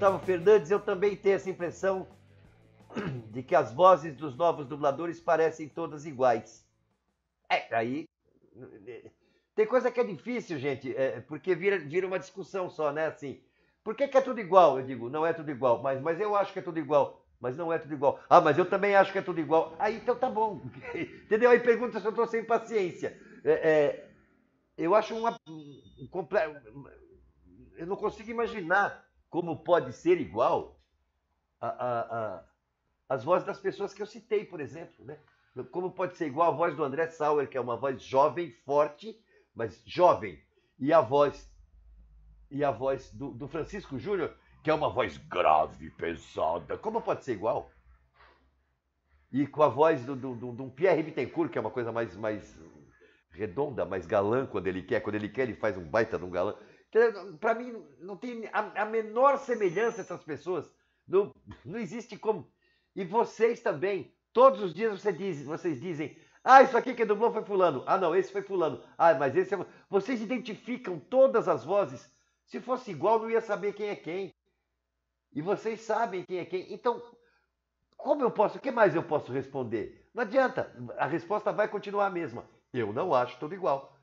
Gustavo Fernandes, eu também tenho essa impressão de que as vozes dos novos dubladores parecem todas iguais. É, aí. Tem coisa que é difícil, gente, é, porque vira, vira uma discussão só, né? Assim, por que, que é tudo igual? Eu digo, não é tudo igual, mas, mas eu acho que é tudo igual. Mas não é tudo igual. Ah, mas eu também acho que é tudo igual. Aí então tá bom. Entendeu? Aí pergunta se eu tô sem paciência. É, é, eu acho uma. Um, um, eu não consigo imaginar como pode ser igual a, a, a, as vozes das pessoas que eu citei, por exemplo. Né? Como pode ser igual a voz do André Sauer, que é uma voz jovem, forte, mas jovem, e a voz e a voz do, do Francisco Júnior, que é uma voz grave, pesada. Como pode ser igual? E com a voz do, do, do, do Pierre Bittencourt, que é uma coisa mais, mais redonda, mais galã quando ele quer. Quando ele quer, ele faz um baita de um galã. Para mim, não tem a, a, menor semelhança essas pessoas. Não, não existe como. E vocês também, todos os dias você diz, vocês dizem: ah, isso aqui que é dublou foi Fulano. Ah, não, esse foi Fulano. Ah, mas esse é. Vocês identificam todas as vozes. Se fosse igual, não ia saber quem é quem. E vocês sabem quem é quem. Então, como eu posso? O que mais eu posso responder? Não adianta. A resposta vai continuar a mesma. Eu não acho tudo igual.